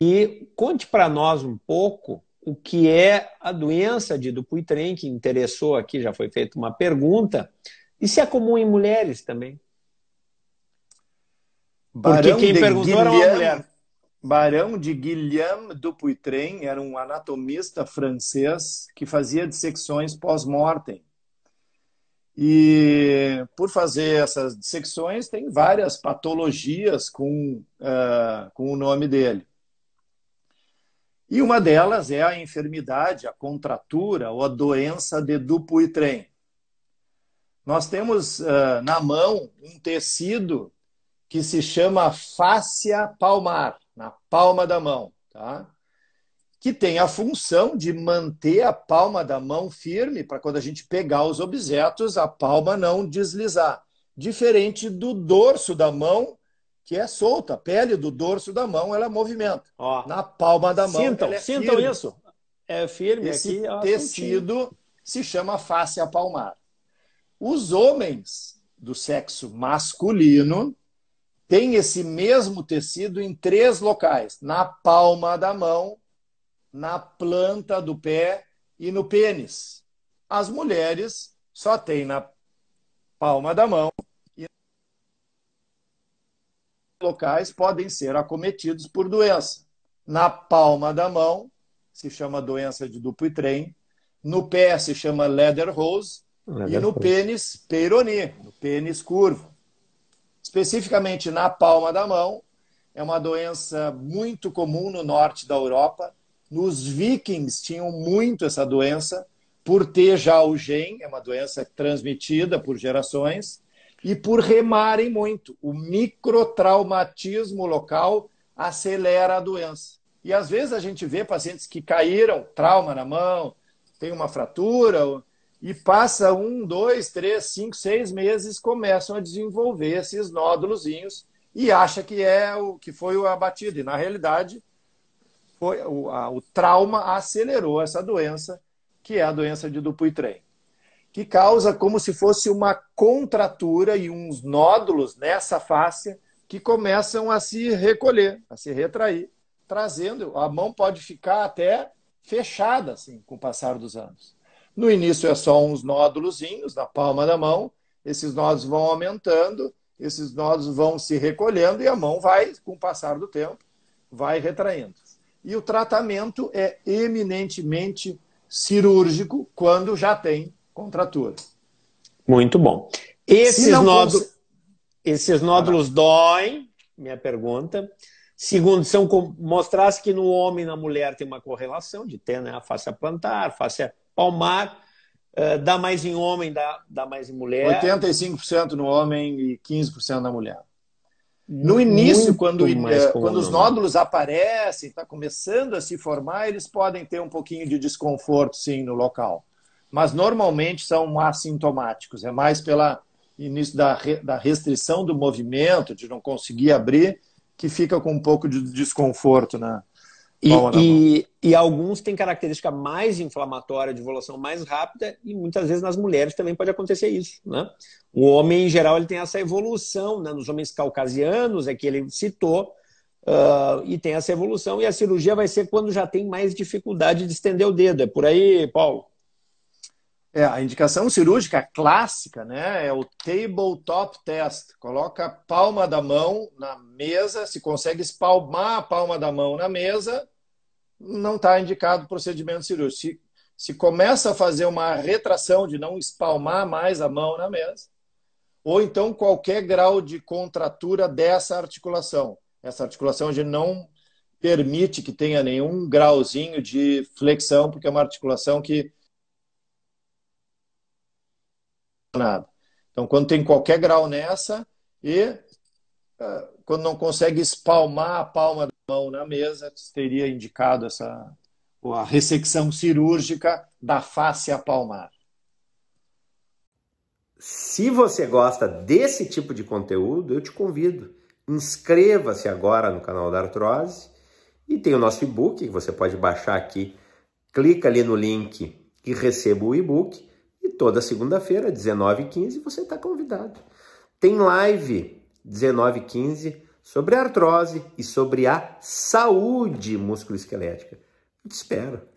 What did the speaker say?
E conte para nós um pouco o que é a doença de Dupuytren, que interessou aqui, já foi feita uma pergunta, e se é comum em mulheres também. Barão Porque quem perguntou Guilherme, era uma mulher. Barão de Guilhem Dupuytren era um anatomista francês que fazia dissecções pós-mortem. E por fazer essas dissecções, tem várias patologias com, uh, com o nome dele. E uma delas é a enfermidade, a contratura ou a doença de Dupuytren. Nós temos uh, na mão um tecido que se chama fáscia palmar, na palma da mão, tá? que tem a função de manter a palma da mão firme para quando a gente pegar os objetos, a palma não deslizar. Diferente do dorso da mão, que é solta. A pele do dorso da mão, ela movimenta. Ó, Na palma da mão, sintam, é Sintam firme. isso. É firme Esse aqui. tecido se chama face apalmar. Os homens do sexo masculino têm esse mesmo tecido em três locais: na palma da mão, na planta do pé e no pênis. As mulheres só têm na palma da mão, locais podem ser acometidos por doença. Na palma da mão, se chama doença de duplo trem, no pé se chama leather e no pênis peironi, no pênis curvo. Especificamente na palma da mão, é uma doença muito comum no norte da Europa. Nos vikings tinham muito essa doença, por ter já o gen é uma doença transmitida por gerações, e por remarem muito. O microtraumatismo local acelera a doença. E às vezes a gente vê pacientes que caíram, trauma na mão, tem uma fratura, e passa um, dois, três, cinco, seis meses, começam a desenvolver esses nódulos e acha que é o que foi a batida. E na realidade, foi, o, a, o trauma acelerou essa doença, que é a doença de Dupuytren que causa como se fosse uma contratura e uns nódulos nessa face que começam a se recolher, a se retrair, trazendo, a mão pode ficar até fechada assim com o passar dos anos. No início é só uns nóduloszinhos na palma da mão, esses nódulos vão aumentando, esses nódulos vão se recolhendo e a mão vai, com o passar do tempo, vai retraindo. E o tratamento é eminentemente cirúrgico quando já tem contratura. Muito bom. Esses, nódulos, esses nódulos doem, minha pergunta. Segundo, são mostrasse que no homem e na mulher tem uma correlação de ter né, a face é plantar, face é palmar. Uh, dá mais em homem, dá, dá mais em mulher. 85% no homem e 15% na mulher. No início, quando, comum, eh, quando os nódulos né? aparecem, está começando a se formar, eles podem ter um pouquinho de desconforto, sim, no local mas normalmente são assintomáticos. É mais pela início da, da restrição do movimento, de não conseguir abrir, que fica com um pouco de desconforto na. Né? E, e, e, alguns têm característica mais inflamatória, de evolução mais rápida, e muitas vezes nas mulheres também pode acontecer isso. Né? O homem, em geral, ele tem essa evolução, né? nos homens caucasianos, é que ele citou, Uh, e tem essa evolução. E a cirurgia vai ser quando já tem mais dificuldade de estender o dedo. É por aí, Paulo? É, a indicação cirúrgica clássica, né, é o tabletop test. Coloca a palma da mão na mesa, se consegue espalmar a palma da mão na mesa, não está indicado o procedimento cirúrgico. Se, se começa a fazer uma retração de não espalmar mais a mão na mesa, ou então qualquer grau de contratura dessa articulação. Essa articulação a gente não permite que tenha nenhum grauzinho de flexão, porque é uma articulação que Então, quando tem qualquer grau nessa e ah, quando não consegue espalmar a palma da mão na mesa, teria indicado essa a ressecção cirúrgica da face apalmar. palmar. Se você gosta desse tipo de conteúdo, eu te convido, inscreva-se agora no canal da Artrose e tem o nosso e-book que você pode baixar aqui. Clica ali no link e receba o e-book e toda segunda-feira, 19h15, você está convidado. Tem live 19h15 sobre artrose e sobre a saúde musculoesquelética. Eu te espero.